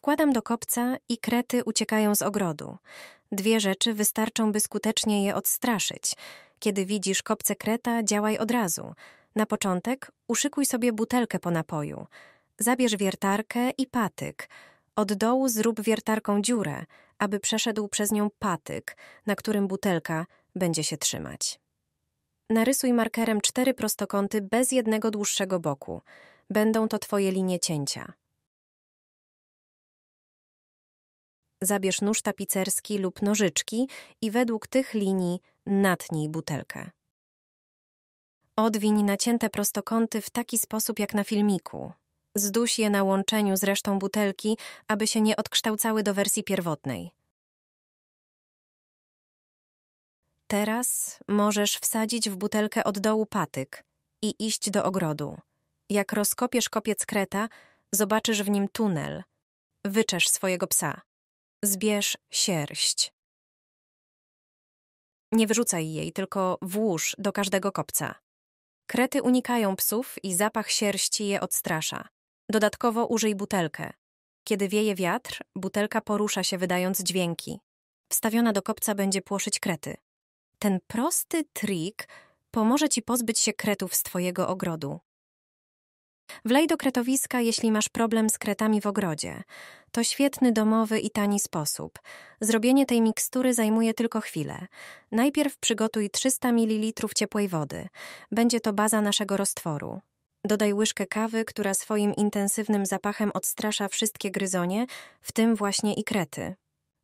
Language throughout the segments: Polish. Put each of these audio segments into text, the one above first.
Wkładam do kopca i krety uciekają z ogrodu. Dwie rzeczy wystarczą, by skutecznie je odstraszyć. Kiedy widzisz kopce kreta, działaj od razu. Na początek uszykuj sobie butelkę po napoju. Zabierz wiertarkę i patyk. Od dołu zrób wiertarką dziurę, aby przeszedł przez nią patyk, na którym butelka będzie się trzymać. Narysuj markerem cztery prostokąty bez jednego dłuższego boku. Będą to twoje linie cięcia. Zabierz nóż tapicerski lub nożyczki i według tych linii natnij butelkę. Odwiń nacięte prostokąty w taki sposób jak na filmiku. Zduś je na łączeniu z resztą butelki, aby się nie odkształcały do wersji pierwotnej. Teraz możesz wsadzić w butelkę od dołu patyk i iść do ogrodu. Jak rozkopiesz kopiec kreta, zobaczysz w nim tunel. Wyczesz swojego psa. Zbierz sierść. Nie wyrzucaj jej, tylko włóż do każdego kopca. Krety unikają psów i zapach sierści je odstrasza. Dodatkowo użyj butelkę. Kiedy wieje wiatr, butelka porusza się wydając dźwięki. Wstawiona do kopca będzie płoszyć krety. Ten prosty trik pomoże ci pozbyć się kretów z twojego ogrodu. Wlej do kretowiska, jeśli masz problem z kretami w ogrodzie. To świetny, domowy i tani sposób. Zrobienie tej mikstury zajmuje tylko chwilę. Najpierw przygotuj 300 ml ciepłej wody. Będzie to baza naszego roztworu. Dodaj łyżkę kawy, która swoim intensywnym zapachem odstrasza wszystkie gryzonie, w tym właśnie i krety.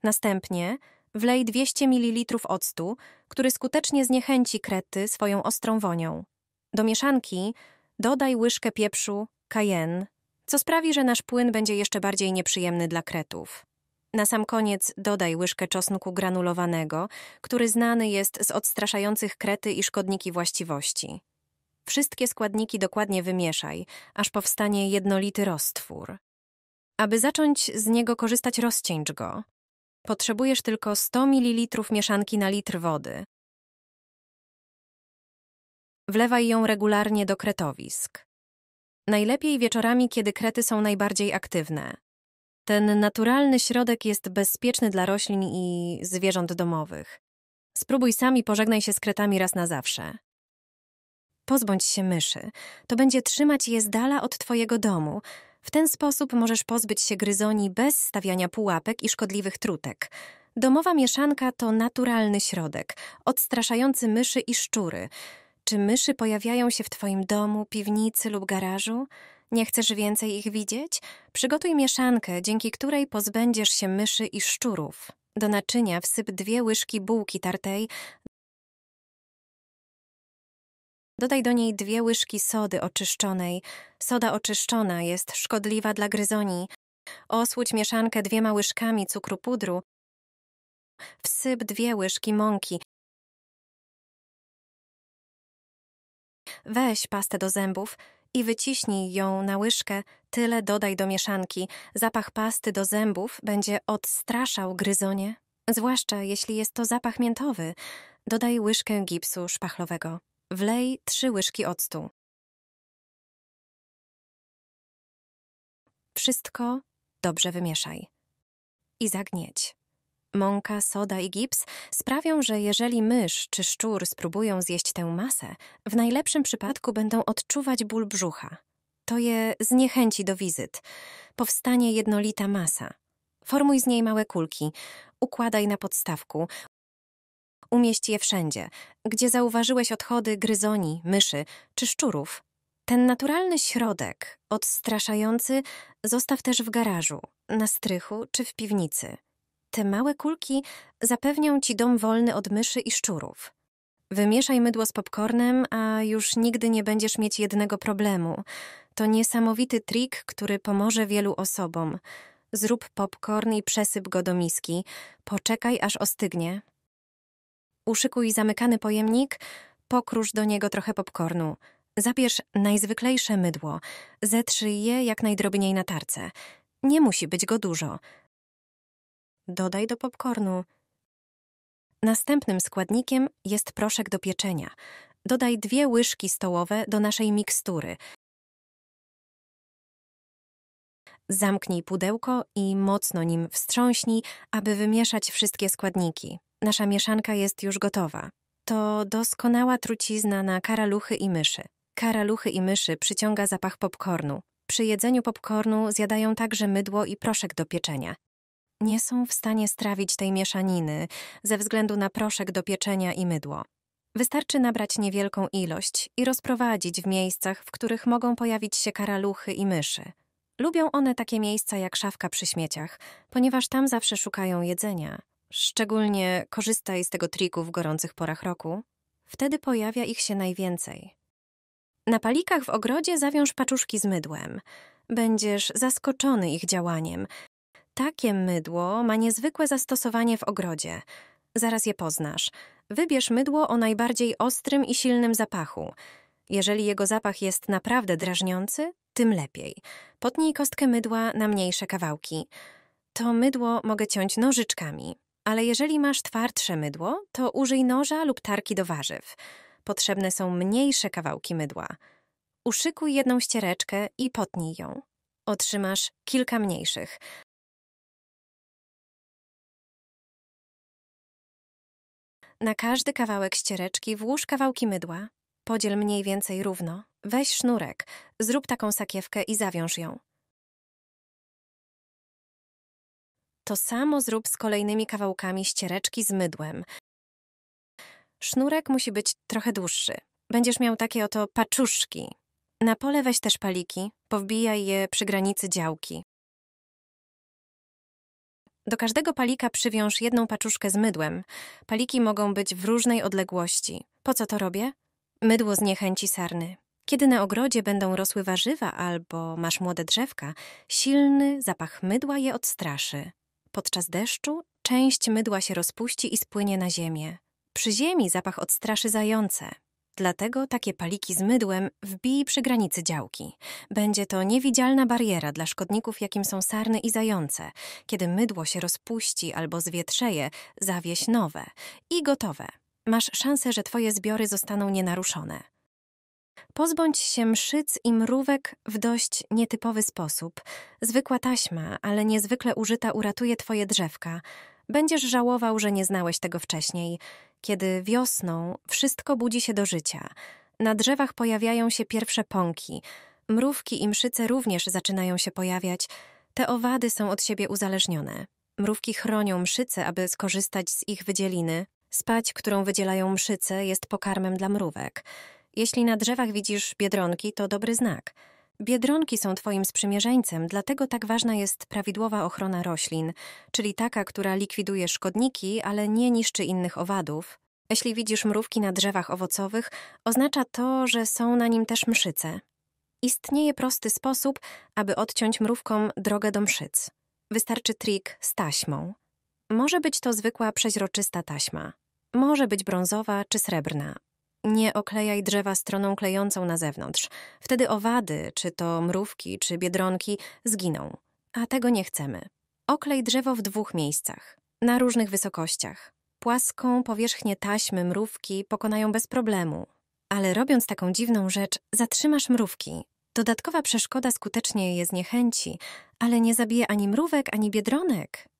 Następnie wlej 200 ml octu, który skutecznie zniechęci krety swoją ostrą wonią. Do mieszanki Dodaj łyżkę pieprzu, kajen, co sprawi, że nasz płyn będzie jeszcze bardziej nieprzyjemny dla kretów. Na sam koniec dodaj łyżkę czosnku granulowanego, który znany jest z odstraszających krety i szkodniki właściwości. Wszystkie składniki dokładnie wymieszaj, aż powstanie jednolity roztwór. Aby zacząć z niego korzystać, rozcieńcz go. Potrzebujesz tylko 100 ml mieszanki na litr wody. Wlewaj ją regularnie do kretowisk. Najlepiej wieczorami, kiedy krety są najbardziej aktywne. Ten naturalny środek jest bezpieczny dla roślin i zwierząt domowych. Spróbuj sami pożegnaj się z kretami raz na zawsze. Pozbądź się myszy. To będzie trzymać je z dala od Twojego domu. W ten sposób możesz pozbyć się gryzoni bez stawiania pułapek i szkodliwych trutek. Domowa mieszanka to naturalny środek, odstraszający myszy i szczury. Czy myszy pojawiają się w Twoim domu, piwnicy lub garażu? Nie chcesz więcej ich widzieć? Przygotuj mieszankę, dzięki której pozbędziesz się myszy i szczurów. Do naczynia wsyp dwie łyżki bułki tartej. Dodaj do niej dwie łyżki sody oczyszczonej. Soda oczyszczona jest szkodliwa dla gryzoni. Osłódź mieszankę dwiema łyżkami cukru pudru. Wsyp dwie łyżki mąki. Weź pastę do zębów i wyciśnij ją na łyżkę, tyle dodaj do mieszanki. Zapach pasty do zębów będzie odstraszał gryzonie, zwłaszcza jeśli jest to zapach miętowy. Dodaj łyżkę gipsu szpachlowego. Wlej trzy łyżki octu. Wszystko dobrze wymieszaj i zagnieć. Mąka, soda i gips sprawią, że jeżeli mysz czy szczur spróbują zjeść tę masę, w najlepszym przypadku będą odczuwać ból brzucha. To je zniechęci do wizyt. Powstanie jednolita masa. Formuj z niej małe kulki, układaj na podstawku, umieść je wszędzie, gdzie zauważyłeś odchody gryzoni, myszy czy szczurów. Ten naturalny środek, odstraszający, zostaw też w garażu, na strychu czy w piwnicy. Te małe kulki zapewnią ci dom wolny od myszy i szczurów. Wymieszaj mydło z popcornem, a już nigdy nie będziesz mieć jednego problemu. To niesamowity trik, który pomoże wielu osobom. Zrób popcorn i przesyp go do miski. Poczekaj, aż ostygnie. Uszykuj zamykany pojemnik, pokrusz do niego trochę popcornu. Zabierz najzwyklejsze mydło, zetrzyj je jak najdrobniej na tarce. Nie musi być go dużo dodaj do popcornu. Następnym składnikiem jest proszek do pieczenia. Dodaj dwie łyżki stołowe do naszej mikstury. Zamknij pudełko i mocno nim wstrząśnij, aby wymieszać wszystkie składniki. Nasza mieszanka jest już gotowa. To doskonała trucizna na karaluchy i myszy. Karaluchy i myszy przyciąga zapach popcornu. Przy jedzeniu popcornu zjadają także mydło i proszek do pieczenia nie są w stanie strawić tej mieszaniny ze względu na proszek do pieczenia i mydło. Wystarczy nabrać niewielką ilość i rozprowadzić w miejscach, w których mogą pojawić się karaluchy i myszy. Lubią one takie miejsca jak szafka przy śmieciach, ponieważ tam zawsze szukają jedzenia. Szczególnie korzystaj z tego triku w gorących porach roku. Wtedy pojawia ich się najwięcej. Na palikach w ogrodzie zawiąż paczuszki z mydłem. Będziesz zaskoczony ich działaniem, takie mydło ma niezwykłe zastosowanie w ogrodzie. Zaraz je poznasz. Wybierz mydło o najbardziej ostrym i silnym zapachu. Jeżeli jego zapach jest naprawdę drażniący, tym lepiej. Potnij kostkę mydła na mniejsze kawałki. To mydło mogę ciąć nożyczkami, ale jeżeli masz twardsze mydło, to użyj noża lub tarki do warzyw. Potrzebne są mniejsze kawałki mydła. Uszykuj jedną ściereczkę i potnij ją. Otrzymasz kilka mniejszych. Na każdy kawałek ściereczki włóż kawałki mydła, podziel mniej więcej równo, weź sznurek, zrób taką sakiewkę i zawiąż ją. To samo zrób z kolejnymi kawałkami ściereczki z mydłem. Sznurek musi być trochę dłuższy. Będziesz miał takie oto paczuszki. Na pole weź też paliki, powbijaj je przy granicy działki. Do każdego palika przywiąż jedną paczuszkę z mydłem. Paliki mogą być w różnej odległości. Po co to robię? Mydło zniechęci sarny. Kiedy na ogrodzie będą rosły warzywa albo masz młode drzewka, silny zapach mydła je odstraszy. Podczas deszczu część mydła się rozpuści i spłynie na ziemię. Przy ziemi zapach odstraszy zające. Dlatego takie paliki z mydłem wbij przy granicy działki. Będzie to niewidzialna bariera dla szkodników, jakim są sarny i zające. Kiedy mydło się rozpuści albo zwietrzeje, zawieś nowe i gotowe. Masz szansę, że twoje zbiory zostaną nienaruszone. Pozbądź się mszyc i mrówek w dość nietypowy sposób. Zwykła taśma, ale niezwykle użyta, uratuje twoje drzewka. Będziesz żałował, że nie znałeś tego wcześniej kiedy wiosną wszystko budzi się do życia. Na drzewach pojawiają się pierwsze pąki, mrówki i mszyce również zaczynają się pojawiać. Te owady są od siebie uzależnione. Mrówki chronią mszyce, aby skorzystać z ich wydzieliny. Spać, którą wydzielają mszyce, jest pokarmem dla mrówek. Jeśli na drzewach widzisz biedronki, to dobry znak – Biedronki są Twoim sprzymierzeńcem, dlatego tak ważna jest prawidłowa ochrona roślin, czyli taka, która likwiduje szkodniki, ale nie niszczy innych owadów. Jeśli widzisz mrówki na drzewach owocowych, oznacza to, że są na nim też mszyce. Istnieje prosty sposób, aby odciąć mrówkom drogę do mszyc. Wystarczy trik z taśmą. Może być to zwykła przeźroczysta taśma. Może być brązowa czy srebrna, nie oklejaj drzewa stroną klejącą na zewnątrz. Wtedy owady, czy to mrówki, czy biedronki, zginą. A tego nie chcemy. Oklej drzewo w dwóch miejscach, na różnych wysokościach. Płaską powierzchnię taśmy mrówki pokonają bez problemu. Ale robiąc taką dziwną rzecz, zatrzymasz mrówki. Dodatkowa przeszkoda skutecznie je zniechęci, ale nie zabije ani mrówek, ani biedronek.